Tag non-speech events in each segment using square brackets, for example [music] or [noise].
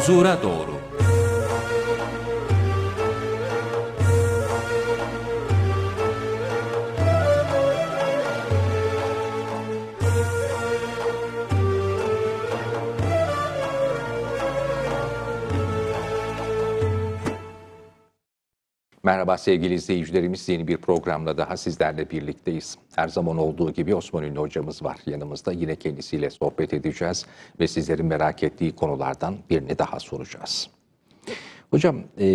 clausura d o r Merhaba sevgili izleyicilerimiz. Yeni bir programla daha sizlerle birlikteyiz. Her zaman olduğu gibi Osman Ünlü hocamız var yanımızda. Yine kendisiyle sohbet edeceğiz ve sizlerin merak ettiği konulardan birini daha soracağız. Hocam, e,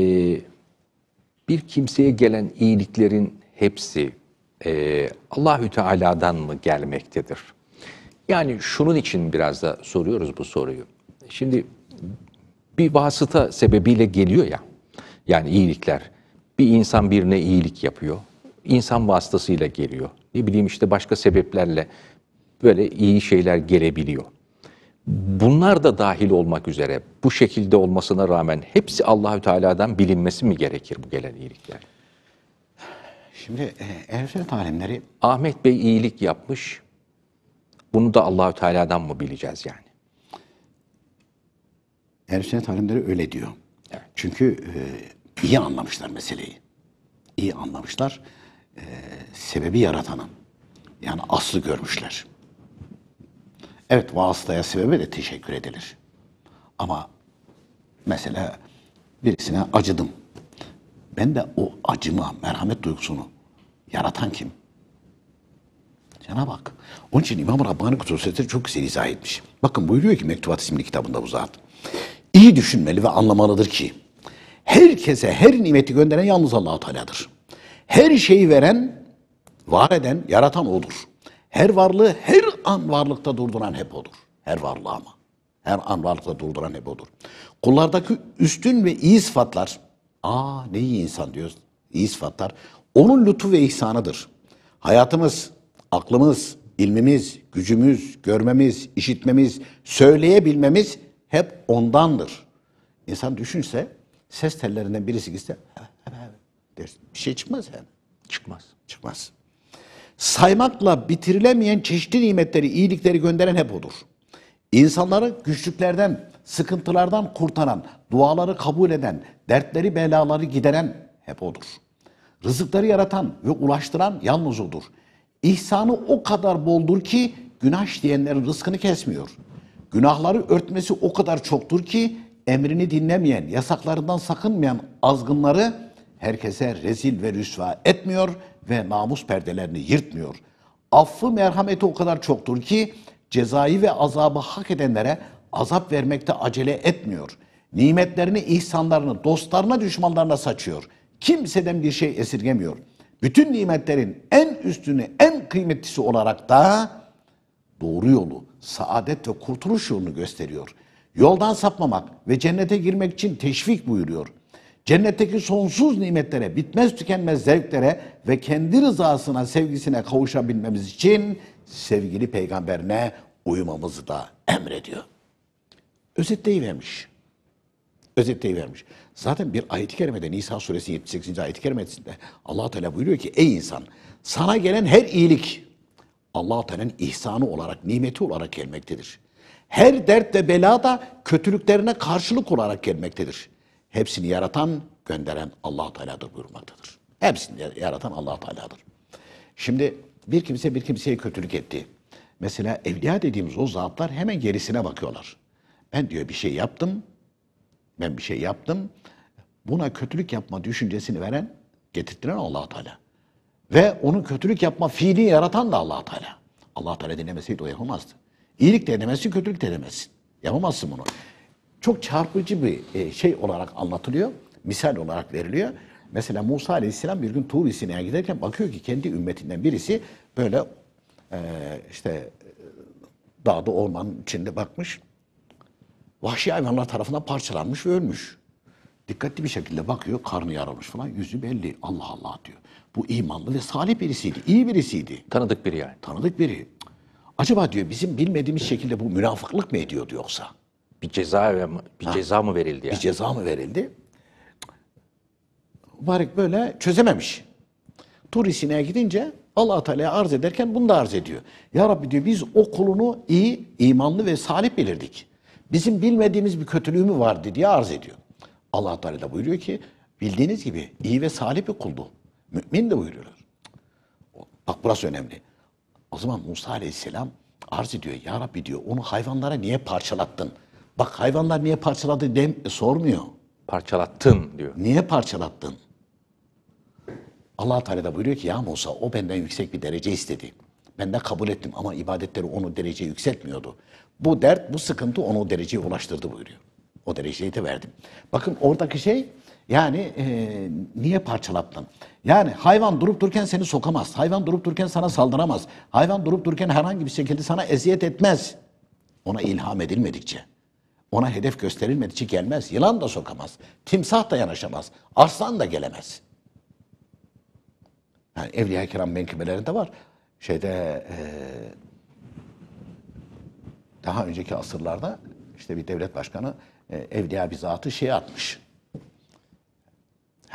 bir kimseye gelen iyiliklerin hepsi e, Allahü Teala'dan mı gelmektedir? Yani şunun için biraz da soruyoruz bu soruyu. Şimdi bir vasıta sebebiyle geliyor ya, yani iyilikler bir insan birine iyilik yapıyor. İnsan vasıtasıyla geliyor. Ne bileyim işte başka sebeplerle böyle iyi şeyler gelebiliyor. Bunlar da dahil olmak üzere bu şekilde olmasına rağmen hepsi Allahü Teala'dan bilinmesi mi gerekir bu gelen iyilikler? Şimdi Erzurum alimleri Ahmet Bey iyilik yapmış. Bunu da Allahü Teala'dan mı bileceğiz yani? Erzurum alimleri öyle diyor. Evet. Çünkü e, İyi anlamışlar meseleyi. İyi anlamışlar. E, sebebi yaratanın. Yani aslı görmüşler. Evet vasıtaya sebebe de teşekkür edilir. Ama mesela birisine acıdım. Ben de o acıma, merhamet duygusunu yaratan kim? Cenab-ı Hak. Onun için İmam Rabbani Kutubu çok güzel izah etmiş. Bakın buyuruyor ki Mektubat isimli kitabında bu zat. İyi düşünmeli ve anlamalıdır ki herkese her nimeti gönderen yalnız Allah Teala'dır. Her şeyi veren, var eden, yaratan odur. Her varlığı her an varlıkta durduran hep odur. Her varlığı ama. Her an varlıkta durduran hep odur. Kullardaki üstün ve iyi sıfatlar, aa ne iyi insan diyoruz, iyi sıfatlar, onun lütfu ve ihsanıdır. Hayatımız, aklımız, ilmimiz, gücümüz, görmemiz, işitmemiz, söyleyebilmemiz hep ondandır. İnsan düşünse ses tellerinden birisi gitse dersin. Bir şey çıkmaz yani. Çıkmaz. Çıkmaz. Saymakla bitirilemeyen çeşitli nimetleri, iyilikleri gönderen hep odur. İnsanları güçlüklerden, sıkıntılardan kurtaran, duaları kabul eden, dertleri belaları gideren hep odur. Rızıkları yaratan ve ulaştıran yalnız odur. İhsanı o kadar boldur ki günah işleyenlerin rızkını kesmiyor. Günahları örtmesi o kadar çoktur ki emrini dinlemeyen, yasaklarından sakınmayan azgınları herkese rezil ve rüsva etmiyor ve namus perdelerini yırtmıyor. Affı merhameti o kadar çoktur ki cezayı ve azabı hak edenlere azap vermekte acele etmiyor. Nimetlerini, ihsanlarını dostlarına, düşmanlarına saçıyor. Kimseden bir şey esirgemiyor. Bütün nimetlerin en üstünü, en kıymetlisi olarak da doğru yolu, saadet ve kurtuluş yolunu gösteriyor.'' Yoldan sapmamak ve cennete girmek için teşvik buyuruyor. Cennetteki sonsuz nimetlere, bitmez tükenmez zevklere ve kendi rızasına, sevgisine kavuşabilmemiz için sevgili peygamberine uymamızı da emrediyor. Özetleyivermiş. Özetleyivermiş. Zaten bir ayet-i kerimede Nisa suresinin 78. ayet-i kerimesinde allah Teala buyuruyor ki ey insan sana gelen her iyilik allah Teala'nın ihsanı olarak, nimeti olarak gelmektedir. Her dert ve bela da kötülüklerine karşılık olarak gelmektedir. Hepsini yaratan, gönderen Allah Teala'dır buyurmaktadır. Hepsini yaratan Allah Teala'dır. Şimdi bir kimse bir kimseye kötülük etti. Mesela evliya dediğimiz o zatlar hemen gerisine bakıyorlar. Ben diyor bir şey yaptım. Ben bir şey yaptım. Buna kötülük yapma düşüncesini veren, getirtiren Allah Teala. Ve onun kötülük yapma fiili yaratan da Allah Teala. Allah Teala dinlemeseydi o yapamazdı. İyilik de edemezsin, kötülük de edemezsin. Yapamazsın bunu. Çok çarpıcı bir e, şey olarak anlatılıyor. Misal olarak veriliyor. Mesela Musa Aleyhisselam bir gün Tuğ Sine'ye giderken bakıyor ki kendi ümmetinden birisi böyle e, işte e, dağda ormanın içinde bakmış. Vahşi hayvanlar tarafından parçalanmış ve ölmüş. Dikkatli bir şekilde bakıyor, karnı yaralmış falan, yüzü belli. Allah Allah diyor. Bu imanlı ve salih birisiydi, iyi birisiydi. Tanıdık biri yani. Tanıdık biri. Acaba diyor bizim bilmediğimiz şekilde bu münafıklık mı ediyordu yoksa? Bir ceza mı, bir ceza mı verildi yani? Bir ceza mı verildi? Mübarek böyle çözememiş. Turisine gidince Allah Teala'ya arz ederken bunu da arz ediyor. Ya Rabbi diyor biz o kulunu iyi, imanlı ve salih bilirdik. Bizim bilmediğimiz bir kötülüğü mü vardı diye arz ediyor. Allah Teala da buyuruyor ki bildiğiniz gibi iyi ve salih bir kuldu. Mümin de buyuruyorlar. Bak burası önemli. O zaman Musa Aleyhisselam arz ediyor. Ya Rabbi diyor onu hayvanlara niye parçalattın? Bak hayvanlar niye parçaladı dem e, sormuyor. Parçalattın diyor. Niye parçalattın? Allah Teala da buyuruyor ki ya Musa o benden yüksek bir derece istedi. Ben de kabul ettim ama ibadetleri onu dereceye yükseltmiyordu. Bu dert, bu sıkıntı onu o dereceye ulaştırdı buyuruyor. O dereceyi de verdim. Bakın oradaki şey yani e, niye parçalattın? Yani hayvan durup dururken seni sokamaz. Hayvan durup dururken sana saldıramaz. Hayvan durup dururken herhangi bir şekilde sana eziyet etmez. Ona ilham edilmedikçe, ona hedef gösterilmedikçe gelmez. Yılan da sokamaz. Timsah da yanaşamaz. Aslan da gelemez. Yani Evliya Kiram menkıbelerinde var. Şeyde e, daha önceki asırlarda işte bir devlet başkanı e, Evliya bir zatı şey atmış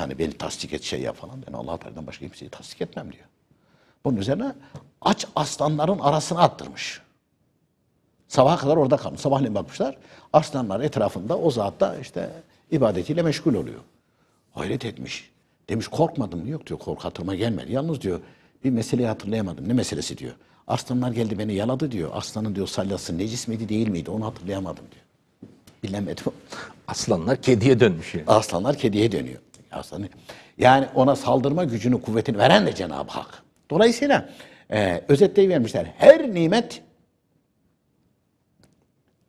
yani beni tasdik et şey ya falan. Ben Allah Teala'dan başka kimseyi tasdik etmem diyor. Bunun üzerine aç aslanların arasına attırmış. Sabaha kadar orada kalmış. Sabahleyin bakmışlar. Aslanlar etrafında o zat da işte ibadetiyle meşgul oluyor. Hayret etmiş. Demiş korkmadım. Yok diyor korku hatırıma gelmedi. Yalnız diyor bir meseleyi hatırlayamadım. Ne meselesi diyor. Aslanlar geldi beni yaladı diyor. Aslanın diyor salyası necis miydi değil miydi onu hatırlayamadım diyor. Bilemedim. Aslanlar kediye dönmüş yani. Aslanlar kediye dönüyor. Aslanı. Yani ona saldırma gücünü, kuvvetini veren de Cenab-ı Hak. Dolayısıyla e, özetleyivermişler. Her nimet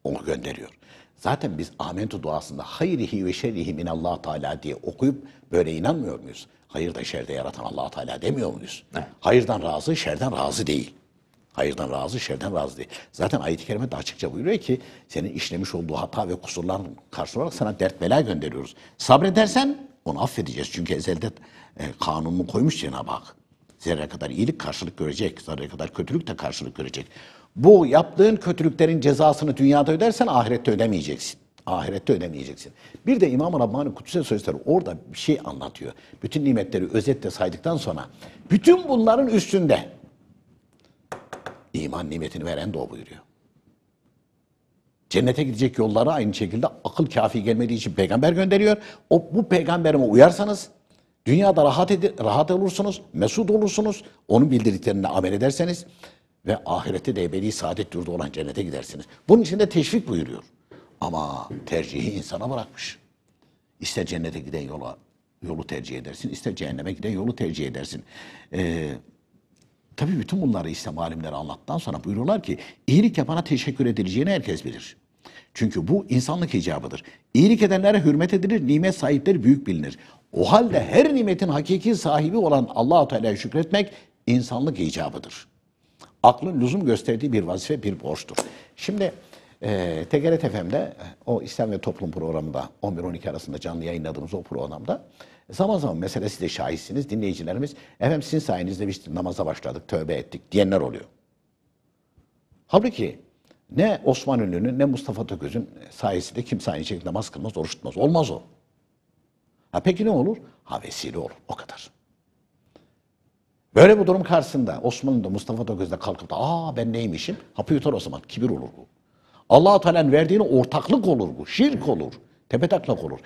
onu gönderiyor. Zaten biz amentu duasında hayrihi ve şerrihi min Allah Teala diye okuyup böyle inanmıyor muyuz? Hayır da şerde yaratan Allah Teala demiyor muyuz? Evet. Hayırdan razı, şerden razı değil. Hayırdan razı, şerden razı değil. Zaten ayet-i kerime de açıkça buyuruyor ki senin işlemiş olduğu hata ve kusurların olarak sana dert bela gönderiyoruz. Sabredersen onu affedeceğiz. Çünkü ezelde e, kanunu koymuş Cenab-ı Hak. Zerre kadar iyilik karşılık görecek, zerre kadar kötülük de karşılık görecek. Bu yaptığın kötülüklerin cezasını dünyada ödersen ahirette ödemeyeceksin. Ahirette ödemeyeceksin. Bir de İmam-ı Rabbani Kudüs'e Sözleri orada bir şey anlatıyor. Bütün nimetleri özetle saydıktan sonra bütün bunların üstünde iman nimetini veren de o buyuruyor. Cennete gidecek yollara aynı şekilde akıl kafi gelmediği için peygamber gönderiyor. O bu peygamberime uyarsanız dünyada rahat edi, rahat olursunuz, mesut olursunuz. Onun bildirdiklerine amel ederseniz ve ahirette de ebedi saadet yurdu olan cennete gidersiniz. Bunun için de teşvik buyuruyor. Ama tercihi insana bırakmış. İster cennete giden yola yolu tercih edersin, ister cehenneme giden yolu tercih edersin. Ee, Tabii bütün bunları İslam alimleri anlattıktan sonra buyururlar ki iyilik yapana teşekkür edileceğini herkes bilir. Çünkü bu insanlık icabıdır. İyilik edenlere hürmet edilir, nimet sahipleri büyük bilinir. O halde her nimetin hakiki sahibi olan Allahu Teala'ya şükretmek insanlık icabıdır. Aklın lüzum gösterdiği bir vazife, bir borçtur. Şimdi e, TGRT FM'de e, o İslam ve Toplum programında 11-12 arasında canlı yayınladığımız o programda Zaman zaman mesela siz de şahitsiniz dinleyicilerimiz. Efendim sizin sayenizde biz namaza başladık, tövbe ettik diyenler oluyor. Halbuki ne Osman Ünlü'nün ne Mustafa Tököz'ün sayesinde kimse aynı şekilde namaz kılmaz, oruç tutmaz. Olmaz o. Ha peki ne olur? Ha vesile olur. O kadar. Böyle bu durum karşısında Osmanlı'da Mustafa Tököz'de kalkıp da aa ben neymişim? Hapı yutar o zaman. Kibir olur bu. allah Teala'nın verdiğine ortaklık olur bu. Şirk olur. Tepetaklak olur.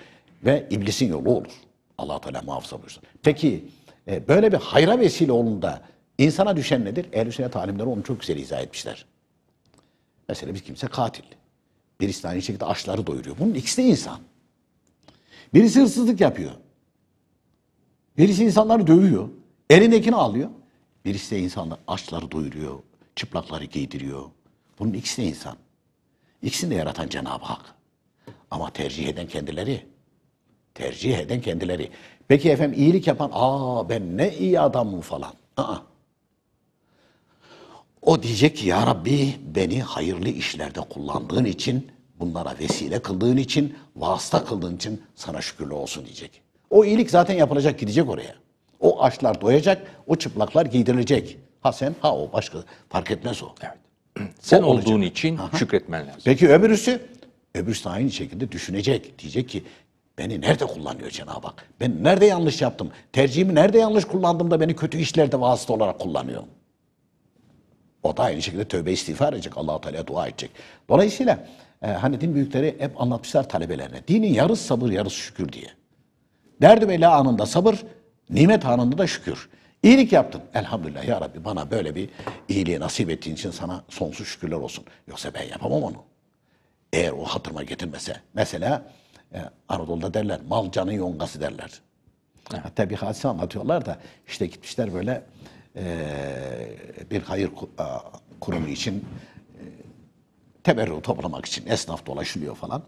Ve iblisin yolu olur allah Teala muhafaza buyursun. Peki e, böyle bir hayra vesile olunda insana düşen nedir? Ehl-i sünnet alimleri onu çok güzel izah etmişler. Mesela bir kimse katil. Birisi aynı şekilde açları doyuruyor. Bunun ikisi de insan. Birisi hırsızlık yapıyor. Birisi insanları dövüyor. Elindekini alıyor. Birisi de insanlar açları doyuruyor. Çıplakları giydiriyor. Bunun ikisi de insan. İkisini de yaratan Cenab-ı Hak. Ama tercih eden kendileri. Tercih eden kendileri. Peki efendim iyilik yapan, aa ben ne iyi adamım falan. Aa. O diyecek ki ya Rabbi beni hayırlı işlerde kullandığın için, bunlara vesile kıldığın için, vasıta kıldığın için sana şükürlü olsun diyecek. O iyilik zaten yapılacak gidecek oraya. O açlar doyacak, o çıplaklar giydirilecek. Ha sen ha o başka fark etmez o. Evet. [clears throat] Sen o olduğun olacak. için Aha. şükretmen lazım. Peki öbürüsü? Öbürüsü de aynı şekilde düşünecek. Diyecek ki Beni nerede kullanıyor Cenab-ı Hak? Ben nerede yanlış yaptım? Tercihimi nerede yanlış kullandım da beni kötü işlerde vasıta olarak kullanıyor? O da aynı şekilde tövbe istiğfar edecek. allah Teala dua edecek. Dolayısıyla e, hani din büyükleri hep anlatmışlar talebelerine. Dinin yarısı sabır, yarısı şükür diye. Derdi bela anında sabır, nimet anında da şükür. İyilik yaptın. Elhamdülillah ya Rabbi bana böyle bir iyiliği nasip ettiğin için sana sonsuz şükürler olsun. Yoksa ben yapamam onu. Eğer o hatırıma getirmese. Mesela e, Anadolu'da derler mal canı yongası derler. Hatta bir hadise anlatıyorlar da işte gitmişler böyle e, bir hayır kurumu için e, teberru toplamak için esnaf dolaşılıyor falan.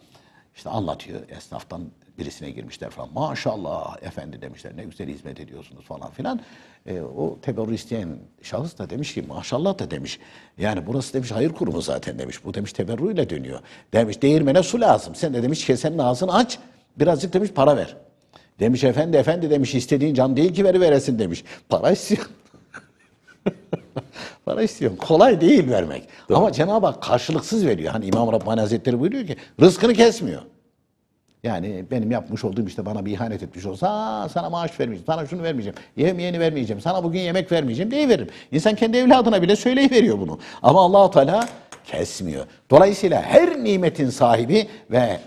İşte anlatıyor esnaftan birisine girmişler falan. Maşallah efendi demişler ne güzel hizmet ediyorsunuz falan filan. E, o teberrü şahıs da demiş ki maşallah da demiş. Yani burası demiş hayır kurumu zaten demiş. Bu demiş teberrüyle dönüyor. Demiş değirmene su lazım. Sen de demiş kesenin ağzını aç birazcık demiş para ver. Demiş efendi efendi demiş istediğin can değil ki veri veresin demiş. Para istiyor. [laughs] para istiyorsun. Kolay değil vermek. Doğru. Ama Cenab-ı Hak karşılıksız veriyor. Hani İmam Rabbani Hazretleri buyuruyor ki rızkını kesmiyor. Yani benim yapmış olduğum işte bana bir ihanet etmiş olsa sana maaş vermeyeceğim, sana şunu vermeyeceğim, yemeğini vermeyeceğim, sana bugün yemek vermeyeceğim diye veririm. İnsan kendi evladına bile veriyor bunu. Ama allah Teala kesmiyor. Dolayısıyla her nimetin sahibi ve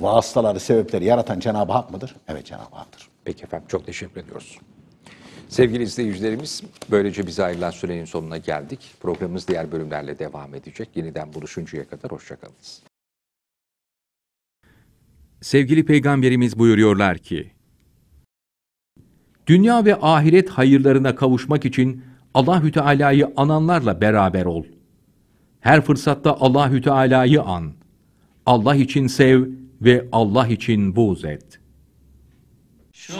vasıtaları, sebepleri yaratan Cenab-ı Hak mıdır? Evet Cenab-ı Hak'tır. Peki efendim çok teşekkür ediyoruz. Sevgili izleyicilerimiz, böylece bize ayrılan sürenin sonuna geldik. Programımız diğer bölümlerle devam edecek. Yeniden buluşuncaya kadar hoşçakalınız sevgili peygamberimiz buyuruyorlar ki, Dünya ve ahiret hayırlarına kavuşmak için Allahü Teala'yı ananlarla beraber ol. Her fırsatta Allahü Teala'yı an. Allah için sev ve Allah için buğz et. Şu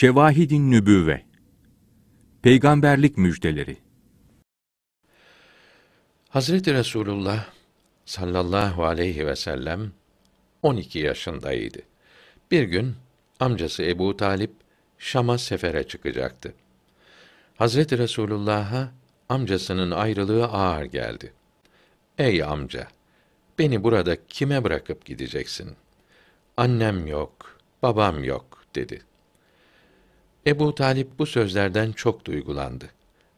Şevahidin Nübüvve Peygamberlik Müjdeleri Hazreti Resulullah sallallahu aleyhi ve sellem 12 yaşındaydı. Bir gün amcası Ebu Talip Şam'a sefere çıkacaktı. Hazreti Resulullah'a amcasının ayrılığı ağır geldi. Ey amca, beni burada kime bırakıp gideceksin? Annem yok, babam yok dedi. Ebu Talip bu sözlerden çok duygulandı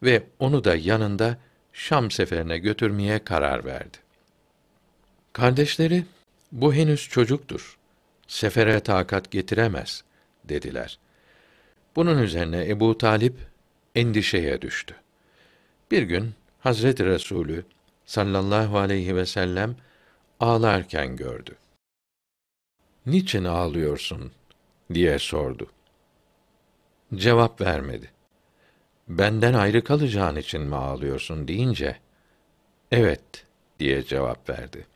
ve onu da yanında Şam seferine götürmeye karar verdi. Kardeşleri, bu henüz çocuktur. Sefere takat getiremez, dediler. Bunun üzerine Ebu Talip endişeye düştü. Bir gün Hazreti Resulü sallallahu aleyhi ve sellem ağlarken gördü. Niçin ağlıyorsun diye sordu. Cevap vermedi. Benden ayrı kalacağın için mi ağlıyorsun deyince, evet diye cevap verdi.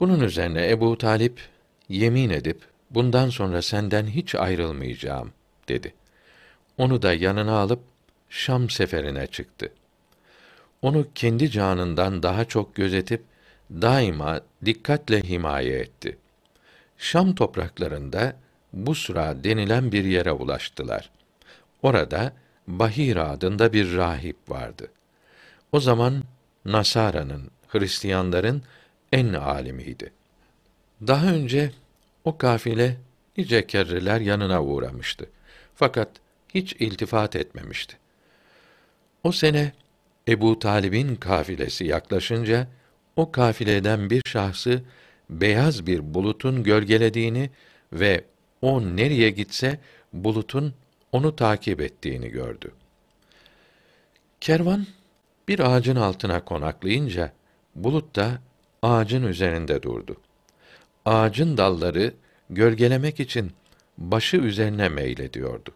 Bunun üzerine Ebu Talip yemin edip bundan sonra senden hiç ayrılmayacağım dedi. Onu da yanına alıp Şam seferine çıktı. Onu kendi canından daha çok gözetip daima dikkatle himaye etti. Şam topraklarında Busra denilen bir yere ulaştılar. Orada Bahira adında bir rahip vardı. O zaman Nasara'nın, Hristiyanların en alimiydi. Daha önce o kafile nice kerreler yanına uğramıştı. Fakat hiç iltifat etmemişti. O sene Ebu Talib'in kafilesi yaklaşınca o kafileden bir şahsı beyaz bir bulutun gölgelediğini ve o nereye gitse bulutun onu takip ettiğini gördü. Kervan bir ağacın altına konaklayınca bulut da ağacın üzerinde durdu. Ağacın dalları gölgelemek için başı üzerine meylediyordu.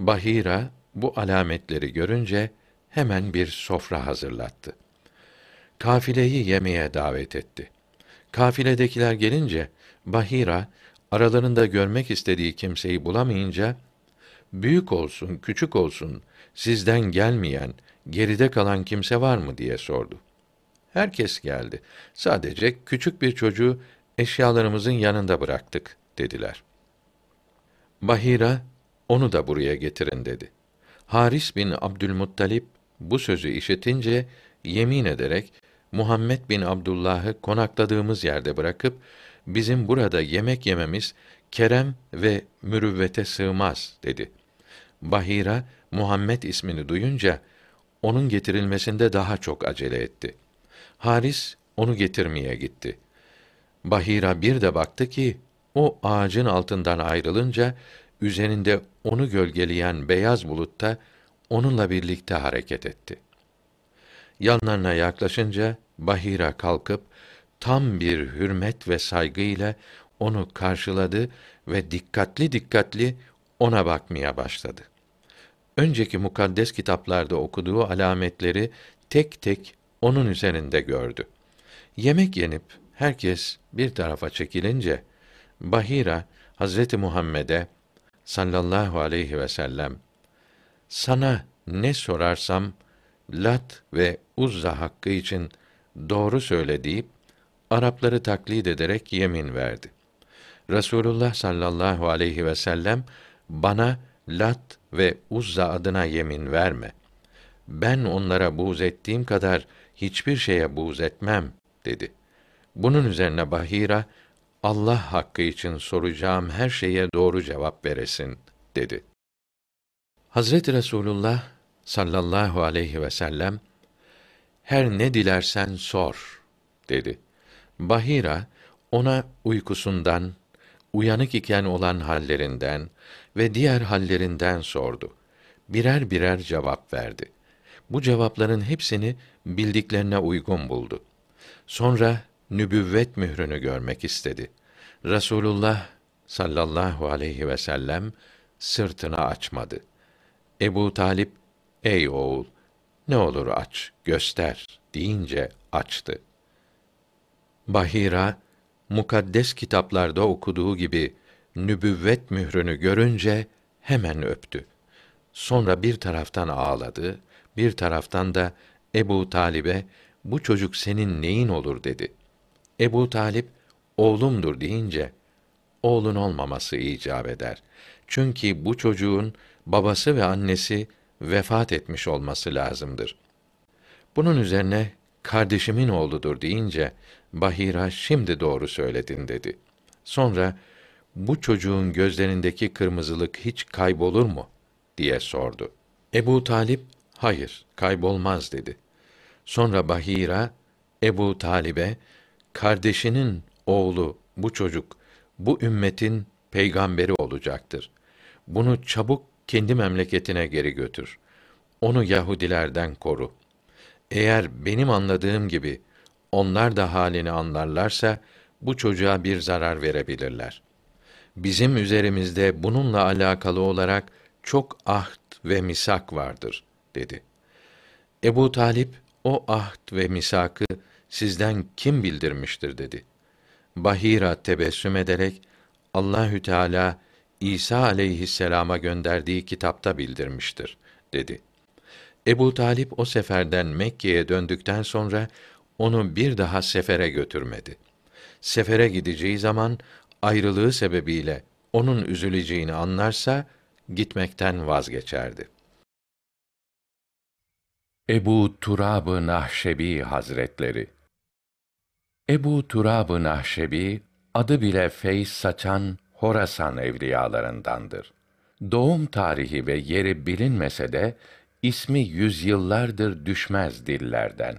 Bahira bu alametleri görünce hemen bir sofra hazırlattı. Kafileyi yemeğe davet etti. Kafiledekiler gelince Bahira aralarında görmek istediği kimseyi bulamayınca büyük olsun, küçük olsun, sizden gelmeyen, geride kalan kimse var mı diye sordu. Herkes geldi. Sadece küçük bir çocuğu eşyalarımızın yanında bıraktık dediler. Bahira onu da buraya getirin dedi. Haris bin Abdülmuttalip bu sözü işitince yemin ederek Muhammed bin Abdullah'ı konakladığımız yerde bırakıp bizim burada yemek yememiz kerem ve mürüvvete sığmaz dedi. Bahira Muhammed ismini duyunca onun getirilmesinde daha çok acele etti. Haris onu getirmeye gitti. Bahira bir de baktı ki o ağacın altından ayrılınca üzerinde onu gölgeleyen beyaz bulutta onunla birlikte hareket etti. Yanlarına yaklaşınca Bahira kalkıp tam bir hürmet ve saygı ile onu karşıladı ve dikkatli dikkatli ona bakmaya başladı. Önceki mukaddes kitaplarda okuduğu alametleri tek tek onun üzerinde gördü. Yemek yenip herkes bir tarafa çekilince Bahira Hazreti Muhammed'e sallallahu aleyhi ve sellem sana ne sorarsam Lat ve Uzza hakkı için doğru söyle deyip Arapları taklit ederek yemin verdi. Rasulullah sallallahu aleyhi ve sellem bana Lat ve Uzza adına yemin verme. Ben onlara buğz ettiğim kadar hiçbir şeye buğz etmem dedi. Bunun üzerine Bahira Allah hakkı için soracağım her şeye doğru cevap veresin dedi. Hazreti Resulullah sallallahu aleyhi ve sellem her ne dilersen sor dedi. Bahira ona uykusundan, uyanık iken olan hallerinden ve diğer hallerinden sordu. Birer birer cevap verdi. Bu cevapların hepsini bildiklerine uygun buldu. Sonra nübüvvet mührünü görmek istedi. Rasulullah sallallahu aleyhi ve sellem sırtını açmadı. Ebu Talip, ey oğul, ne olur aç, göster deyince açtı. Bahira mukaddes kitaplarda okuduğu gibi nübüvvet mührünü görünce hemen öptü. Sonra bir taraftan ağladı, bir taraftan da Ebu Talib'e bu çocuk senin neyin olur dedi. Ebu Talip oğlumdur deyince oğlun olmaması icap eder. Çünkü bu çocuğun babası ve annesi vefat etmiş olması lazımdır. Bunun üzerine kardeşimin oğludur deyince Bahira şimdi doğru söyledin dedi. Sonra bu çocuğun gözlerindeki kırmızılık hiç kaybolur mu diye sordu. Ebu Talip hayır kaybolmaz dedi. Sonra Bahira Ebu Talib'e kardeşinin oğlu bu çocuk bu ümmetin peygamberi olacaktır. Bunu çabuk kendi memleketine geri götür. Onu Yahudilerden koru. Eğer benim anladığım gibi onlar da halini anlarlarsa bu çocuğa bir zarar verebilirler. Bizim üzerimizde bununla alakalı olarak çok ahd ve misak vardır dedi. Ebu Talip o ahd ve misakı sizden kim bildirmiştir dedi. Bahira tebessüm ederek Allahü Teala İsa aleyhisselama gönderdiği kitapta bildirmiştir dedi. Ebu Talip o seferden Mekke'ye döndükten sonra onu bir daha sefere götürmedi. Sefere gideceği zaman ayrılığı sebebiyle onun üzüleceğini anlarsa gitmekten vazgeçerdi. Ebu Turab-ı Nahşebi Hazretleri Ebu Turab-ı Nahşebi, adı bile feyiz saçan Horasan evliyalarındandır. Doğum tarihi ve yeri bilinmese de, ismi yüzyıllardır düşmez dillerden.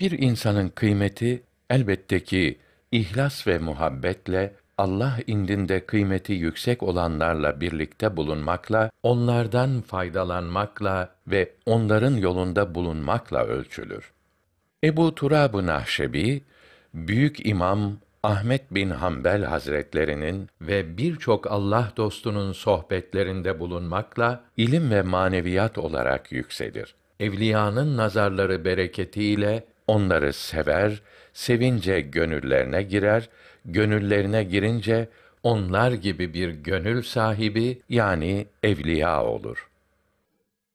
Bir insanın kıymeti elbette ki ihlas ve muhabbetle Allah indinde kıymeti yüksek olanlarla birlikte bulunmakla, onlardan faydalanmakla ve onların yolunda bulunmakla ölçülür. Ebu Turab-ı Nahşebi, Büyük İmam Ahmet bin Hanbel Hazretlerinin ve birçok Allah dostunun sohbetlerinde bulunmakla ilim ve maneviyat olarak yükselir. Evliyanın nazarları bereketiyle onları sever, sevince gönüllerine girer, gönüllerine girince onlar gibi bir gönül sahibi yani evliya olur.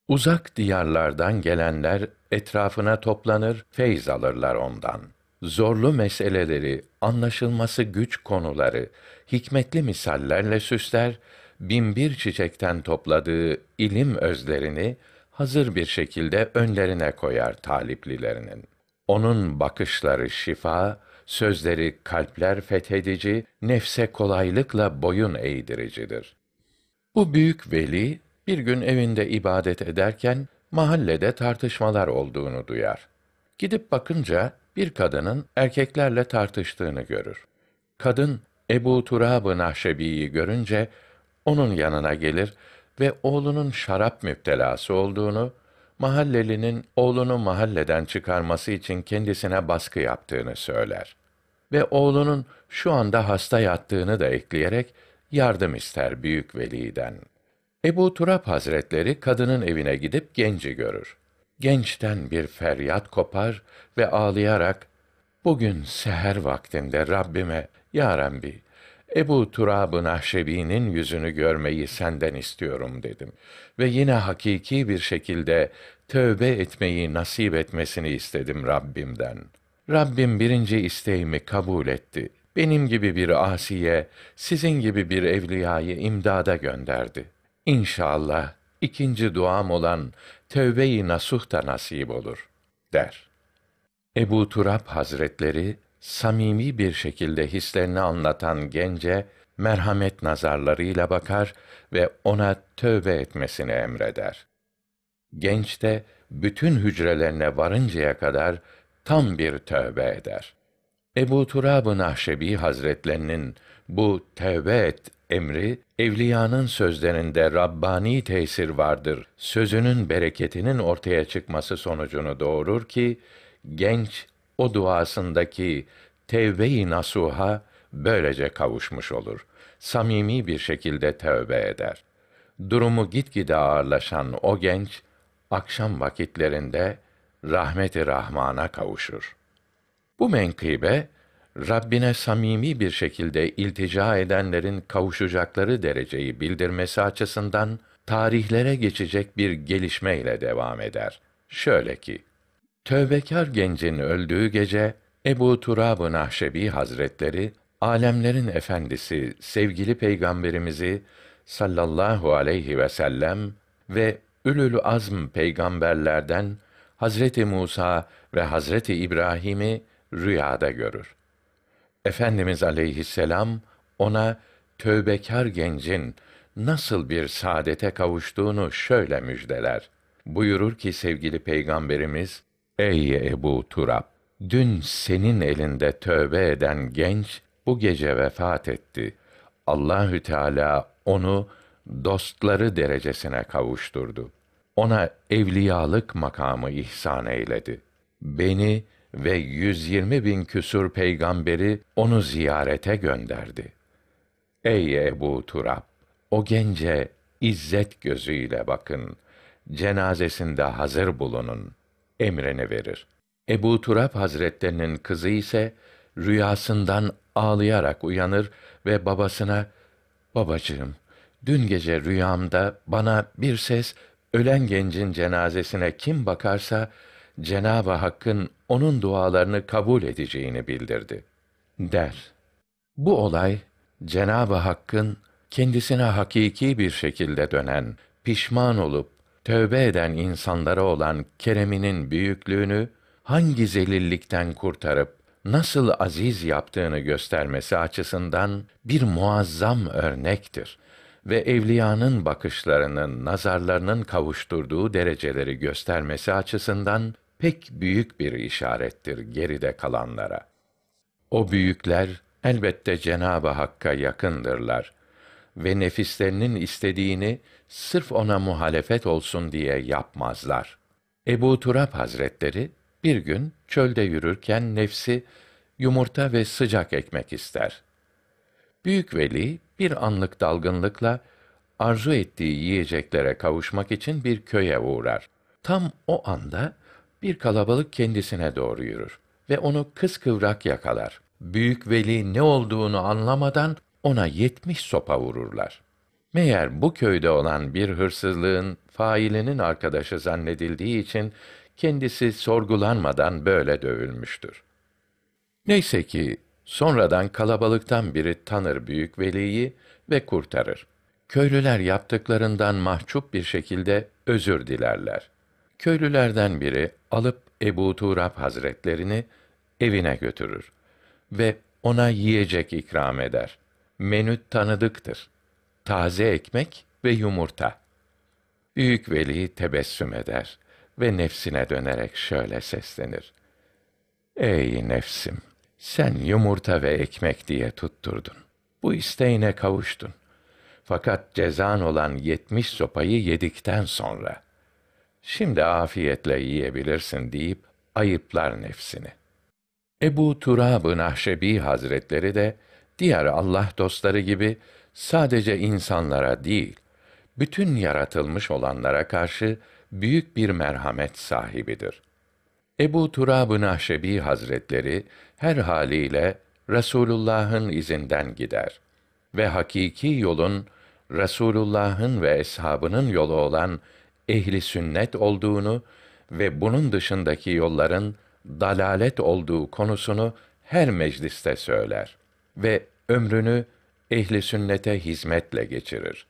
Uzak diyarlardan gelenler etrafına toplanır, feyz alırlar ondan. Zorlu meseleleri, anlaşılması güç konuları, hikmetli misallerle süsler, binbir çiçekten topladığı ilim özlerini hazır bir şekilde önlerine koyar taliplilerinin. Onun bakışları şifa, sözleri kalpler fethedici, nefse kolaylıkla boyun eğdiricidir. Bu büyük veli bir gün evinde ibadet ederken mahallede tartışmalar olduğunu duyar. Gidip bakınca bir kadının erkeklerle tartıştığını görür. Kadın Ebu Turab-ı Nahşebi'yi görünce onun yanına gelir ve oğlunun şarap müptelası olduğunu mahallelinin oğlunu mahalleden çıkarması için kendisine baskı yaptığını söyler ve oğlunun şu anda hasta yattığını da ekleyerek yardım ister büyük veliden. Ebu Turab Hazretleri kadının evine gidip genci görür. Gençten bir feryat kopar ve ağlayarak bugün seher vaktinde Rabbime ya Rabbi Ebu Turab-ı yüzünü görmeyi senden istiyorum dedim. Ve yine hakiki bir şekilde tövbe etmeyi nasip etmesini istedim Rabbimden. Rabbim birinci isteğimi kabul etti. Benim gibi bir asiye, sizin gibi bir evliyayı imdada gönderdi. İnşallah ikinci duam olan tövbe-i nasuh da nasip olur, der. Ebu Turab Hazretleri, samimi bir şekilde hislerini anlatan gence merhamet nazarlarıyla bakar ve ona tövbe etmesini emreder. Genç de bütün hücrelerine varıncaya kadar tam bir tövbe eder. Ebu Turab-ı Nahşebi Hazretlerinin bu tövbe et emri, evliyanın sözlerinde Rabbani tesir vardır, sözünün bereketinin ortaya çıkması sonucunu doğurur ki, genç o duasındaki tevbe-i nasuha böylece kavuşmuş olur. Samimi bir şekilde tevbe eder. Durumu gitgide ağırlaşan o genç akşam vakitlerinde rahmeti rahmana kavuşur. Bu menkıbe Rabbine samimi bir şekilde iltica edenlerin kavuşacakları dereceyi bildirmesi açısından tarihlere geçecek bir gelişme ile devam eder. Şöyle ki Tövbekar gencin öldüğü gece Ebu Turab-ı Nahşebi Hazretleri alemlerin efendisi sevgili peygamberimizi sallallahu aleyhi ve sellem ve ülül azm peygamberlerden Hazreti Musa ve Hazreti İbrahim'i rüyada görür. Efendimiz aleyhisselam ona tövbekar gencin nasıl bir saadete kavuştuğunu şöyle müjdeler. Buyurur ki sevgili peygamberimiz Ey Ebu Turab! Dün senin elinde tövbe eden genç bu gece vefat etti. Allahü Teala onu dostları derecesine kavuşturdu. Ona evliyalık makamı ihsan eyledi. Beni ve 120 bin küsur peygamberi onu ziyarete gönderdi. Ey Ebu Turab! O gence izzet gözüyle bakın. Cenazesinde hazır bulunun.'' emrini verir. Ebu Turab Hazretlerinin kızı ise rüyasından ağlayarak uyanır ve babasına "Babacığım, dün gece rüyamda bana bir ses ölen gencin cenazesine kim bakarsa Cenab-ı Hakk'ın onun dualarını kabul edeceğini bildirdi." der. Bu olay Cenab-ı Hakk'ın kendisine hakiki bir şekilde dönen, pişman olup tövbe eden insanlara olan kereminin büyüklüğünü hangi zelillikten kurtarıp nasıl aziz yaptığını göstermesi açısından bir muazzam örnektir ve evliyanın bakışlarının, nazarlarının kavuşturduğu dereceleri göstermesi açısından pek büyük bir işarettir geride kalanlara. O büyükler elbette Cenab-ı Hakk'a yakındırlar ve nefislerinin istediğini sırf ona muhalefet olsun diye yapmazlar. Ebu Turab Hazretleri bir gün çölde yürürken nefsi yumurta ve sıcak ekmek ister. Büyük veli bir anlık dalgınlıkla arzu ettiği yiyeceklere kavuşmak için bir köye uğrar. Tam o anda bir kalabalık kendisine doğru yürür ve onu kıskıvrak yakalar. Büyük veli ne olduğunu anlamadan ona yetmiş sopa vururlar. Meğer bu köyde olan bir hırsızlığın failinin arkadaşı zannedildiği için kendisi sorgulanmadan böyle dövülmüştür. Neyse ki sonradan kalabalıktan biri tanır büyük veliyi ve kurtarır. Köylüler yaptıklarından mahcup bir şekilde özür dilerler. Köylülerden biri alıp Ebu Turab Hazretlerini evine götürür ve ona yiyecek ikram eder menü tanıdıktır. Taze ekmek ve yumurta. Büyük veli tebessüm eder ve nefsine dönerek şöyle seslenir. Ey nefsim! Sen yumurta ve ekmek diye tutturdun. Bu isteğine kavuştun. Fakat cezan olan yetmiş sopayı yedikten sonra, şimdi afiyetle yiyebilirsin deyip ayıplar nefsini. Ebu Turab-ı Nahşebi Hazretleri de diğer Allah dostları gibi sadece insanlara değil, bütün yaratılmış olanlara karşı büyük bir merhamet sahibidir. Ebu Turab-ı Nahşebi Hazretleri her haliyle Resulullah'ın izinden gider ve hakiki yolun Resulullah'ın ve eshabının yolu olan ehli sünnet olduğunu ve bunun dışındaki yolların dalalet olduğu konusunu her mecliste söyler ve ömrünü ehli sünnete hizmetle geçirir.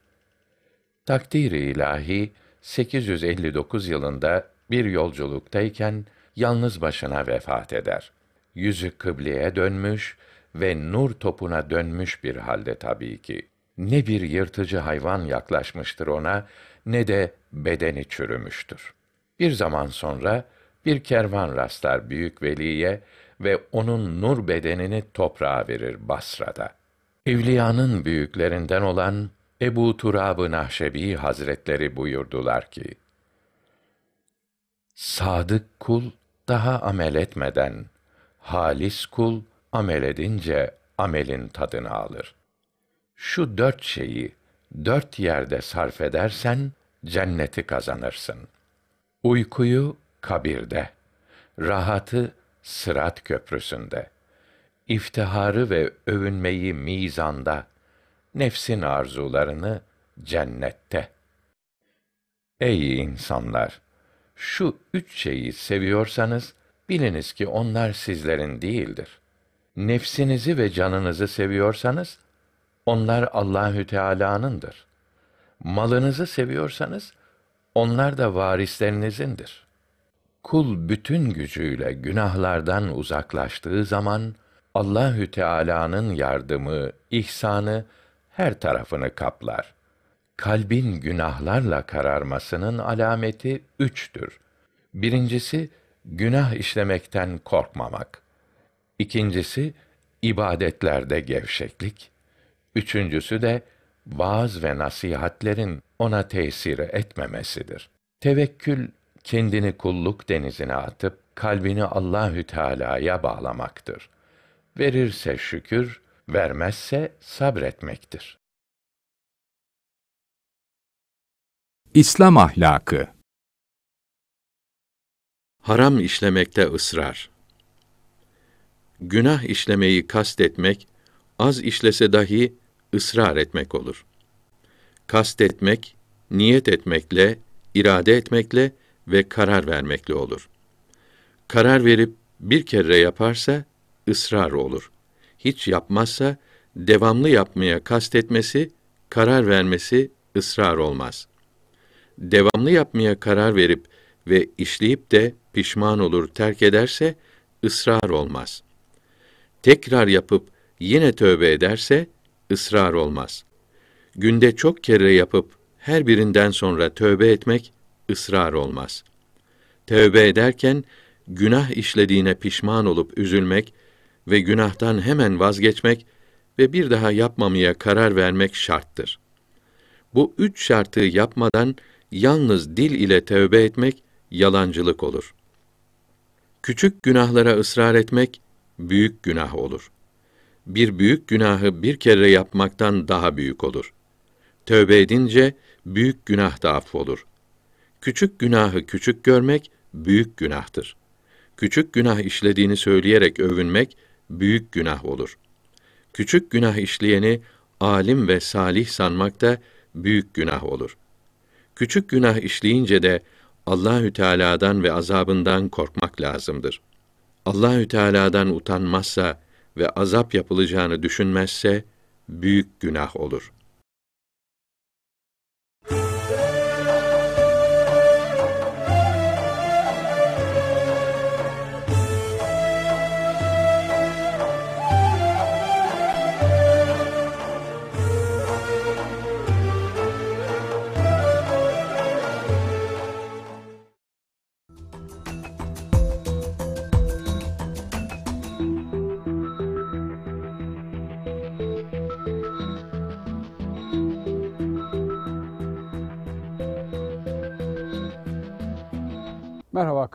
Takdiri ilahi 859 yılında bir yolculuktayken yalnız başına vefat eder. Yüzü kıbleye dönmüş ve nur topuna dönmüş bir halde tabii ki. Ne bir yırtıcı hayvan yaklaşmıştır ona ne de bedeni çürümüştür. Bir zaman sonra bir kervan rastlar büyük veliye ve onun nur bedenini toprağa verir Basra'da. Evliyanın büyüklerinden olan Ebu Turab-ı Nahşebi Hazretleri buyurdular ki, Sadık kul daha amel etmeden, halis kul amel edince amelin tadını alır. Şu dört şeyi dört yerde sarf edersen cenneti kazanırsın. Uykuyu kabirde, rahatı Sırat köprüsünde. iftiharı ve övünmeyi mizanda. Nefsin arzularını cennette. Ey insanlar! Şu üç şeyi seviyorsanız, biliniz ki onlar sizlerin değildir. Nefsinizi ve canınızı seviyorsanız, onlar Allahü Teala'nındır. Malınızı seviyorsanız, onlar da varislerinizin,dir kul bütün gücüyle günahlardan uzaklaştığı zaman Allahü Teala'nın yardımı, ihsanı her tarafını kaplar. Kalbin günahlarla kararmasının alameti üçtür. Birincisi günah işlemekten korkmamak. İkincisi ibadetlerde gevşeklik. Üçüncüsü de vaaz ve nasihatlerin ona tesiri etmemesidir. Tevekkül kendini kulluk denizine atıp kalbini Allahü Teala'ya bağlamaktır. Verirse şükür, vermezse sabretmektir. İslam ahlakı Haram işlemekte ısrar. Günah işlemeyi kastetmek, az işlese dahi ısrar etmek olur. Kastetmek, niyet etmekle, irade etmekle ve karar vermekle olur. Karar verip bir kere yaparsa ısrar olur. Hiç yapmazsa devamlı yapmaya kastetmesi, karar vermesi ısrar olmaz. Devamlı yapmaya karar verip ve işleyip de pişman olur terk ederse ısrar olmaz. Tekrar yapıp yine tövbe ederse ısrar olmaz. Günde çok kere yapıp her birinden sonra tövbe etmek ısrar olmaz. Tevbe ederken günah işlediğine pişman olup üzülmek ve günahtan hemen vazgeçmek ve bir daha yapmamaya karar vermek şarttır. Bu üç şartı yapmadan yalnız dil ile tevbe etmek yalancılık olur. Küçük günahlara ısrar etmek büyük günah olur. Bir büyük günahı bir kere yapmaktan daha büyük olur. Tövbe edince büyük günah da affolur. Küçük günahı küçük görmek büyük günahtır. Küçük günah işlediğini söyleyerek övünmek büyük günah olur. Küçük günah işleyeni alim ve salih sanmak da büyük günah olur. Küçük günah işleyince de Allahü Teala'dan ve azabından korkmak lazımdır. Allahü Teala'dan utanmazsa ve azap yapılacağını düşünmezse büyük günah olur.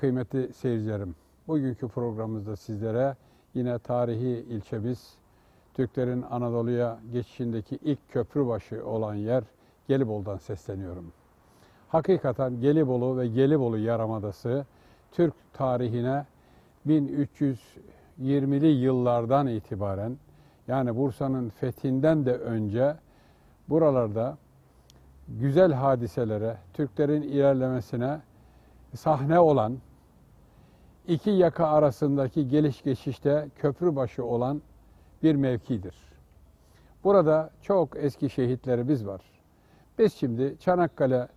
kıymetli seyircilerim, bugünkü programımızda sizlere yine tarihi ilçemiz, Türklerin Anadolu'ya geçişindeki ilk köprü başı olan yer Gelibolu'dan sesleniyorum. Hakikaten Gelibolu ve Gelibolu Yarımadası Türk tarihine 1320'li yıllardan itibaren yani Bursa'nın fethinden de önce buralarda güzel hadiselere, Türklerin ilerlemesine sahne olan iki yaka arasındaki geliş geçişte köprü başı olan bir mevkidir. Burada çok eski şehitlerimiz var. Biz şimdi Çanakkale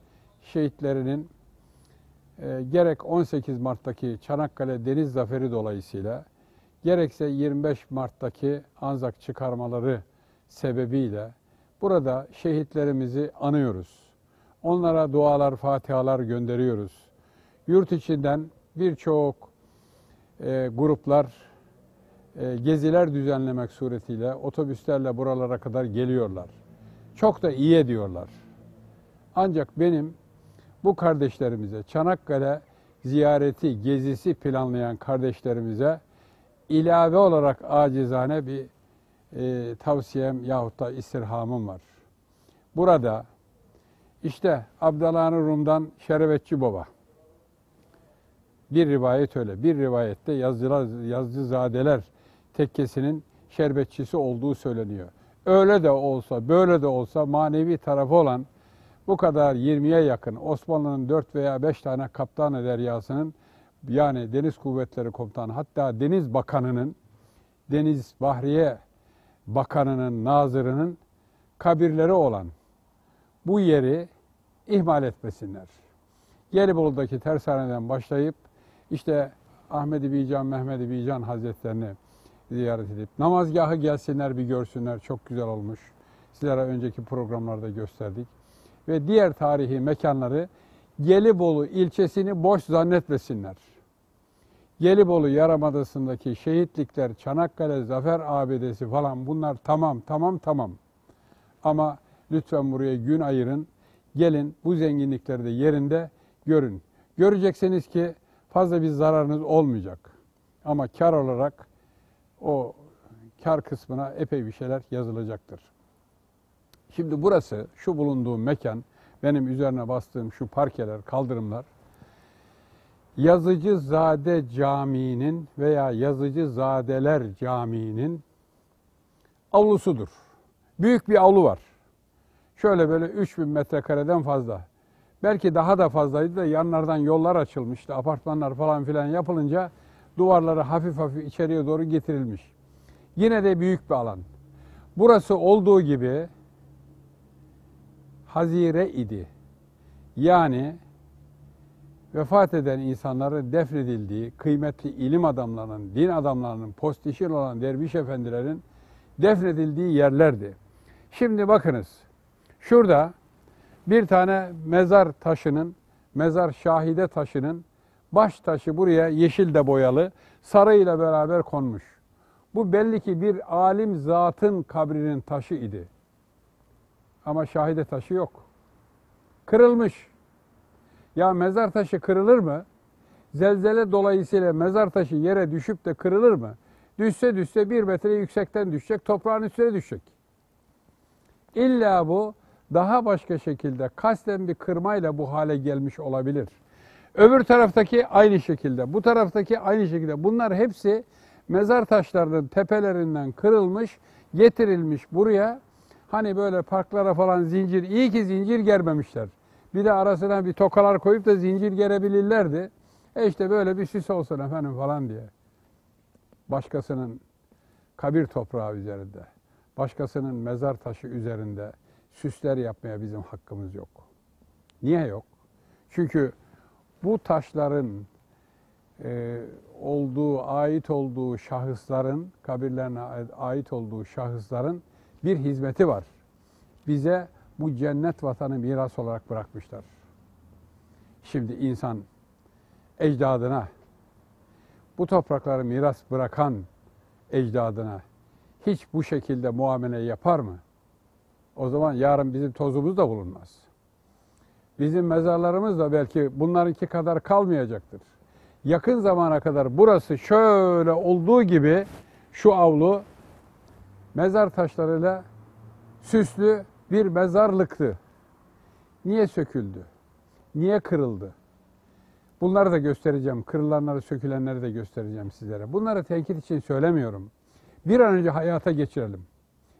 şehitlerinin e, gerek 18 Mart'taki Çanakkale Deniz Zaferi dolayısıyla gerekse 25 Mart'taki Anzak çıkarmaları sebebiyle burada şehitlerimizi anıyoruz. Onlara dualar, fatihalar gönderiyoruz. Yurt içinden birçok e, gruplar e, geziler düzenlemek suretiyle otobüslerle buralara kadar geliyorlar. Çok da iyi ediyorlar. Ancak benim bu kardeşlerimize Çanakkale ziyareti, gezisi planlayan kardeşlerimize ilave olarak acizane bir e, tavsiyem yahut da istirhamım var. Burada işte Abdallah Rum'dan Şerebetçi Baba, bir rivayet öyle. Bir rivayette yazıcılar, yazıcızadeler tekkesinin şerbetçisi olduğu söyleniyor. Öyle de olsa, böyle de olsa manevi tarafı olan bu kadar 20'ye yakın Osmanlı'nın 4 veya 5 tane kaptanı deryasının yani Deniz Kuvvetleri Komutanı hatta Deniz Bakanı'nın, Deniz Bahriye Bakanı'nın, Nazırı'nın kabirleri olan bu yeri ihmal etmesinler. Gelibolu'daki tersaneden başlayıp işte Ahmet-i Bican, Mehmet-i Hazretlerini ziyaret edip namazgahı gelsinler bir görsünler çok güzel olmuş. Sizlere önceki programlarda gösterdik. Ve diğer tarihi mekanları Gelibolu ilçesini boş zannetmesinler. Gelibolu Yarımadası'ndaki şehitlikler, Çanakkale Zafer Abidesi falan bunlar tamam tamam tamam. Ama lütfen buraya gün ayırın. Gelin bu zenginlikleri de yerinde görün. Göreceksiniz ki Fazla bir zararınız olmayacak. Ama kar olarak o kar kısmına epey bir şeyler yazılacaktır. Şimdi burası, şu bulunduğum mekan, benim üzerine bastığım şu parkeler, kaldırımlar, Yazıcı Zade Camii'nin veya Yazıcı Zadeler Camii'nin avlusudur. Büyük bir avlu var. Şöyle böyle 3000 metrekareden fazla. Belki daha da fazlaydı da yanlardan yollar açılmıştı. Apartmanlar falan filan yapılınca duvarları hafif hafif içeriye doğru getirilmiş. Yine de büyük bir alan. Burası olduğu gibi hazire idi. Yani vefat eden insanları defnedildiği, kıymetli ilim adamlarının, din adamlarının, postişir olan derviş efendilerin defnedildiği yerlerdi. Şimdi bakınız, şurada bir tane mezar taşının, mezar şahide taşının baş taşı buraya yeşil de boyalı, sarıyla beraber konmuş. Bu belli ki bir alim zatın kabrinin taşı idi. Ama şahide taşı yok. Kırılmış. Ya mezar taşı kırılır mı? Zelzele dolayısıyla mezar taşı yere düşüp de kırılır mı? Düşse düşse bir metre yüksekten düşecek, toprağın üstüne düşecek. İlla bu daha başka şekilde kasten bir kırmayla bu hale gelmiş olabilir. Öbür taraftaki aynı şekilde, bu taraftaki aynı şekilde. Bunlar hepsi mezar taşlarının tepelerinden kırılmış, getirilmiş buraya. Hani böyle parklara falan zincir, iyi ki zincir germemişler. Bir de arasına bir tokalar koyup da zincir gerebilirlerdi. E işte böyle bir süs olsun efendim falan diye. Başkasının kabir toprağı üzerinde, başkasının mezar taşı üzerinde, süsler yapmaya bizim hakkımız yok. Niye yok? Çünkü bu taşların e, olduğu, ait olduğu şahısların, kabirlerine ait olduğu şahısların bir hizmeti var. Bize bu cennet vatanı miras olarak bırakmışlar. Şimdi insan ecdadına, bu toprakları miras bırakan ecdadına hiç bu şekilde muamele yapar mı? O zaman yarın bizim tozumuz da bulunmaz. Bizim mezarlarımız da belki bunlarınki kadar kalmayacaktır. Yakın zamana kadar burası şöyle olduğu gibi şu avlu mezar taşlarıyla süslü bir mezarlıktı. Niye söküldü? Niye kırıldı? Bunları da göstereceğim. Kırılanları, sökülenleri de göstereceğim sizlere. Bunları tenkit için söylemiyorum. Bir an önce hayata geçirelim.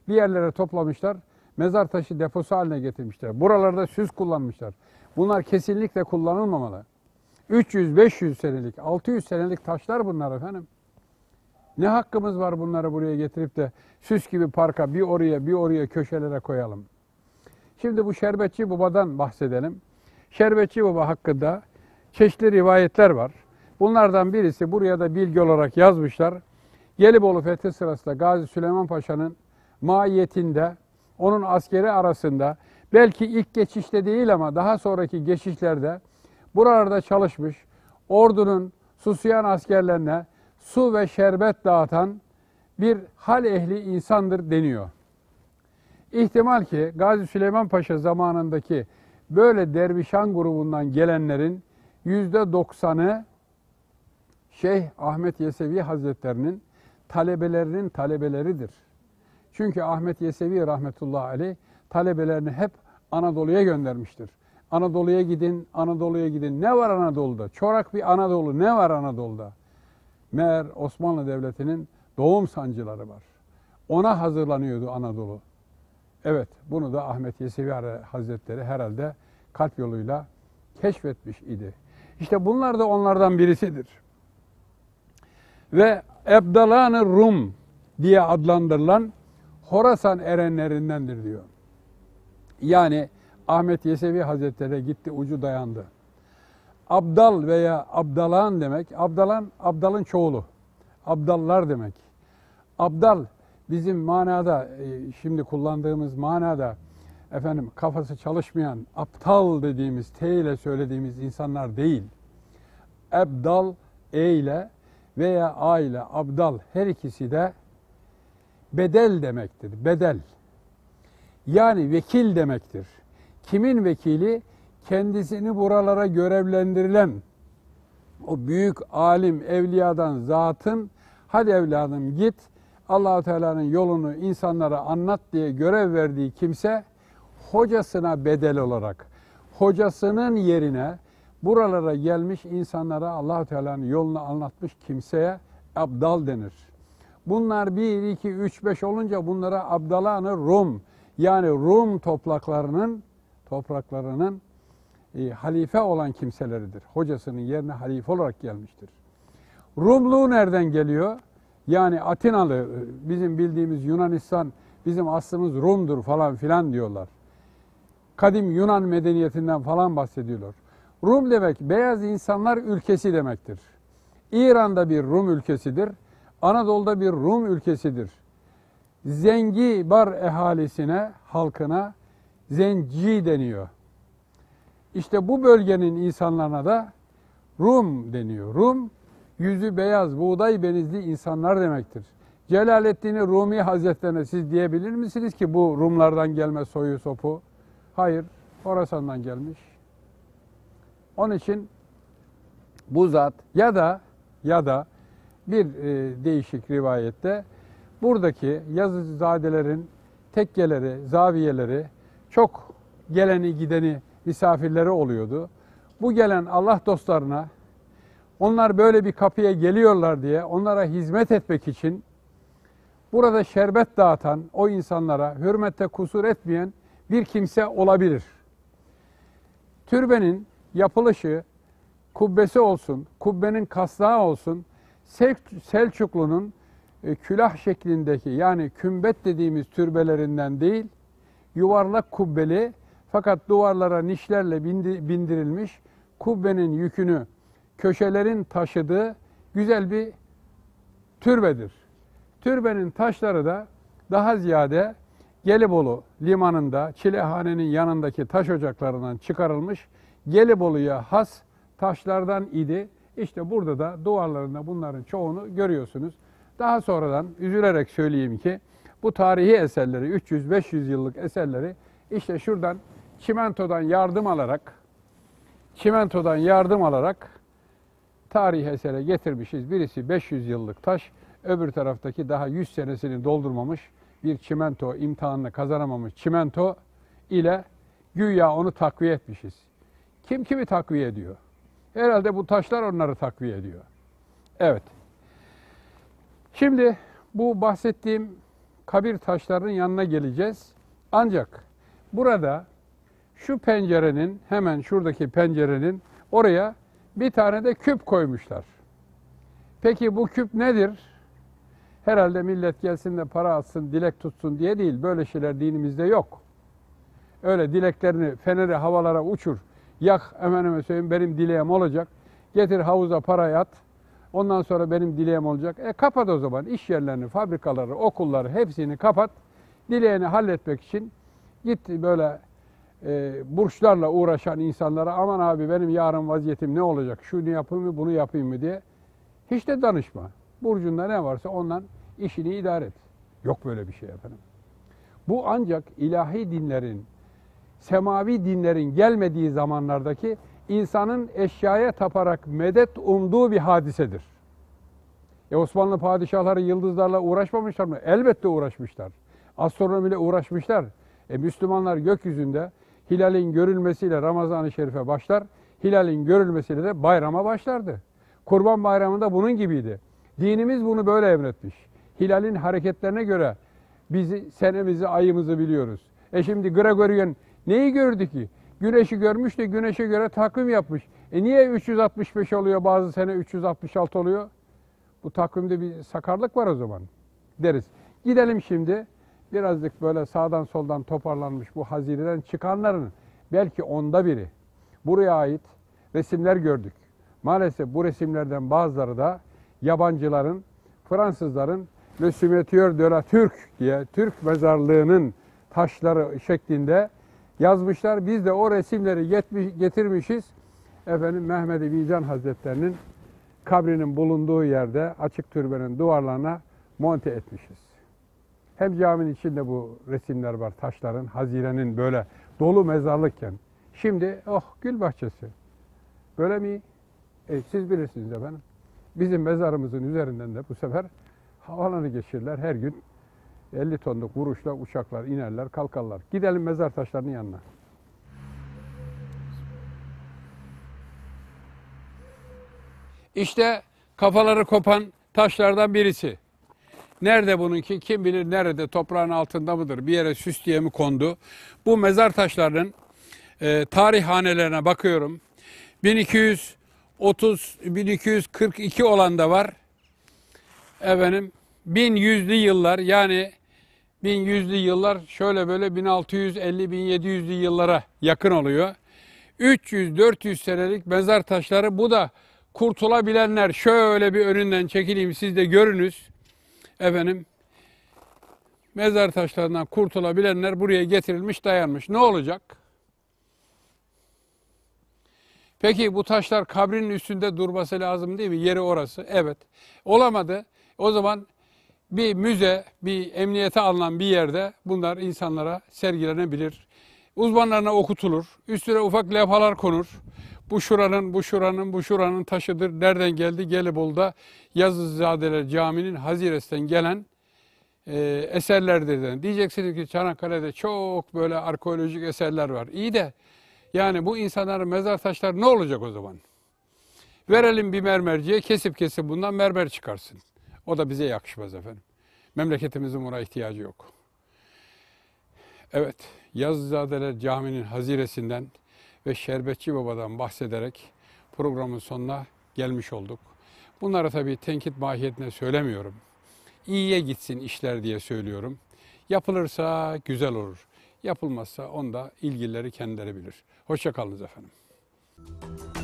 Bir yerlere toplamışlar mezar taşı deposu haline getirmişler. Buralarda süs kullanmışlar. Bunlar kesinlikle kullanılmamalı. 300, 500 senelik, 600 senelik taşlar bunlar efendim. Ne hakkımız var bunları buraya getirip de süs gibi parka bir oraya bir oraya köşelere koyalım. Şimdi bu Şerbetçi Baba'dan bahsedelim. Şerbetçi Baba hakkında çeşitli rivayetler var. Bunlardan birisi buraya da bilgi olarak yazmışlar. Gelibolu fethi sırasında Gazi Süleyman Paşa'nın maiyetinde onun askeri arasında belki ilk geçişte değil ama daha sonraki geçişlerde buralarda çalışmış ordunun susayan askerlerine su ve şerbet dağıtan bir hal ehli insandır deniyor. İhtimal ki Gazi Süleyman Paşa zamanındaki böyle dervişan grubundan gelenlerin yüzde doksanı Şeyh Ahmet Yesevi Hazretlerinin talebelerinin talebeleridir. Çünkü Ahmet Yesevi rahmetullahi aleyh talebelerini hep Anadolu'ya göndermiştir. Anadolu'ya gidin, Anadolu'ya gidin. Ne var Anadolu'da? Çorak bir Anadolu ne var Anadolu'da? Meğer Osmanlı Devleti'nin doğum sancıları var. Ona hazırlanıyordu Anadolu. Evet, bunu da Ahmet Yesevi Hazretleri herhalde kalp yoluyla keşfetmiş idi. İşte bunlar da onlardan birisidir. Ve Ebdalan-ı Rum diye adlandırılan Horasan erenlerindendir diyor. Yani Ahmet Yesevi Hazretleri gitti ucu dayandı. Abdal veya abdalan demek, abdalan abdalın çoğulu. Abdallar demek. Abdal bizim manada e, şimdi kullandığımız manada efendim kafası çalışmayan aptal dediğimiz T ile söylediğimiz insanlar değil. Ebdal E ile veya A ile abdal her ikisi de bedel demektir. Bedel. Yani vekil demektir. Kimin vekili? Kendisini buralara görevlendirilen o büyük alim, evliyadan zatın hadi evladım git Allahu Teala'nın yolunu insanlara anlat diye görev verdiği kimse hocasına bedel olarak hocasının yerine buralara gelmiş insanlara Allahu Teala'nın yolunu anlatmış kimseye abdal denir. Bunlar 1, 2, 3, 5 olunca bunlara Abdalanı Rum yani Rum topraklarının topraklarının e, halife olan kimseleridir. Hocasının yerine halife olarak gelmiştir. Rumluğu nereden geliyor? Yani Atinalı, e, bizim bildiğimiz Yunanistan, bizim aslımız Rum'dur falan filan diyorlar. Kadim Yunan medeniyetinden falan bahsediyorlar. Rum demek beyaz insanlar ülkesi demektir. İran'da bir Rum ülkesidir. Anadolu'da bir Rum ülkesidir. Zengi bar ehalisine, halkına zenci deniyor. İşte bu bölgenin insanlarına da Rum deniyor. Rum, yüzü beyaz, buğday benizli insanlar demektir. Celaleddin Rumi Hazretlerine siz diyebilir misiniz ki bu Rumlardan gelme soyu sopu? Hayır, Horasan'dan gelmiş. Onun için bu zat ya da ya da bir e, değişik rivayette buradaki Yazıcızadelerin tekkeleri, zaviyeleri çok geleni gideni misafirleri oluyordu. Bu gelen Allah dostlarına onlar böyle bir kapıya geliyorlar diye onlara hizmet etmek için burada şerbet dağıtan o insanlara hürmette kusur etmeyen bir kimse olabilir. Türbenin yapılışı, kubbesi olsun, kubbenin kaslağı olsun, Selçuklu'nun e, külah şeklindeki yani kümbet dediğimiz türbelerinden değil, yuvarlak kubbeli fakat duvarlara nişlerle bindirilmiş kubbenin yükünü köşelerin taşıdığı güzel bir türbedir. Türbenin taşları da daha ziyade Gelibolu limanında, Çilehane'nin yanındaki taş ocaklarından çıkarılmış Gelibolu'ya has taşlardan idi. İşte burada da duvarlarında bunların çoğunu görüyorsunuz. Daha sonradan üzülerek söyleyeyim ki bu tarihi eserleri 300-500 yıllık eserleri işte şuradan çimentodan yardım alarak çimentodan yardım alarak tarihi esere getirmişiz. Birisi 500 yıllık taş, öbür taraftaki daha 100 senesini doldurmamış bir çimento imtihanını kazanamamış çimento ile güya onu takviye etmişiz. Kim kimi takviye ediyor? Herhalde bu taşlar onları takviye ediyor. Evet. Şimdi bu bahsettiğim kabir taşlarının yanına geleceğiz. Ancak burada şu pencerenin hemen şuradaki pencerenin oraya bir tane de küp koymuşlar. Peki bu küp nedir? Herhalde millet gelsin de para alsın dilek tutsun diye değil. Böyle şeyler dinimizde yok. Öyle dileklerini feneri havalara uçur yak efendime söyleyeyim benim dileğim olacak. Getir havuza parayı at. Ondan sonra benim dileğim olacak. E kapat o zaman iş yerlerini, fabrikaları, okulları hepsini kapat. Dileğini halletmek için git böyle e, burçlarla uğraşan insanlara aman abi benim yarın vaziyetim ne olacak, şunu yapayım mı, bunu yapayım mı diye hiç de danışma. Burcunda ne varsa ondan işini idare et. Yok böyle bir şey efendim. Bu ancak ilahi dinlerin semavi dinlerin gelmediği zamanlardaki insanın eşyaya taparak medet umduğu bir hadisedir. E Osmanlı padişahları yıldızlarla uğraşmamışlar mı? Elbette uğraşmışlar. Astronomiyle uğraşmışlar. E Müslümanlar gökyüzünde hilalin görülmesiyle Ramazan-ı Şerif'e başlar, hilalin görülmesiyle de bayrama başlardı. Kurban Bayramı'nda bunun gibiydi. Dinimiz bunu böyle emretmiş. Hilalin hareketlerine göre biz senemizi, ayımızı biliyoruz. E şimdi Gregorian Neyi gördü ki? Güneşi görmüş de güneşe göre takvim yapmış. E niye 365 oluyor bazı sene 366 oluyor? Bu takvimde bir sakarlık var o zaman deriz. Gidelim şimdi birazcık böyle sağdan soldan toparlanmış bu hazineden çıkanların belki onda biri. Buraya ait resimler gördük. Maalesef bu resimlerden bazıları da yabancıların, Fransızların Le Cimetière de la Türk diye Türk mezarlığının taşları şeklinde yazmışlar. Biz de o resimleri yetmiş, getirmişiz. Efendim Mehmet-i Vicdan Hazretlerinin kabrinin bulunduğu yerde açık türbenin duvarlarına monte etmişiz. Hem caminin içinde bu resimler var taşların, hazirenin böyle dolu mezarlıkken. Şimdi oh gül bahçesi. Böyle mi? E, siz bilirsiniz efendim. Bizim mezarımızın üzerinden de bu sefer havalanı geçirirler her gün 50 tonluk vuruşla uçaklar inerler, kalkarlar. Gidelim mezar taşlarının yanına. İşte kafaları kopan taşlardan birisi. Nerede bununki? Kim bilir nerede? Toprağın altında mıdır? Bir yere süs diye mi kondu? Bu mezar taşlarının e, tarihhanelerine bakıyorum. 1230 1242 olan da var. Efendim 1100'lü yıllar yani 1100'lü yıllar şöyle böyle 1650-1700'lü yıllara yakın oluyor. 300-400 senelik mezar taşları bu da kurtulabilenler şöyle bir önünden çekileyim siz de görünüz. Efendim mezar taşlarından kurtulabilenler buraya getirilmiş dayanmış. Ne olacak? Peki bu taşlar kabrinin üstünde durması lazım değil mi? Yeri orası. Evet. Olamadı. O zaman bir müze, bir emniyete alınan bir yerde bunlar insanlara sergilenebilir. Uzmanlarına okutulur. Üstüne ufak levhalar konur. Bu şuranın, bu şuranın, bu şuranın taşıdır. Nereden geldi? Gelibolu'da Yazızadeler Camii'nin Hazires'ten gelen e, eserlerdir. Yani diyeceksiniz ki Çanakkale'de çok böyle arkeolojik eserler var. İyi de yani bu insanların mezar taşları ne olacak o zaman? Verelim bir mermerciye kesip kesip bundan mermer çıkarsın. O da bize yakışmaz efendim. Memleketimizin buna ihtiyacı yok. Evet, Yazızadeler Camii'nin haziresinden ve Şerbetçi Baba'dan bahsederek programın sonuna gelmiş olduk. Bunları tabii tenkit mahiyetine söylemiyorum. İyiye gitsin işler diye söylüyorum. Yapılırsa güzel olur. Yapılmazsa onda ilgilileri kendileri bilir. Hoşçakalınız efendim. Müzik